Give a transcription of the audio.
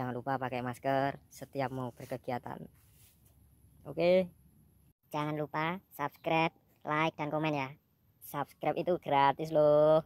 jangan lupa pakai masker setiap mau berkegiatan oke jangan lupa subscribe like dan komen ya subscribe itu gratis loh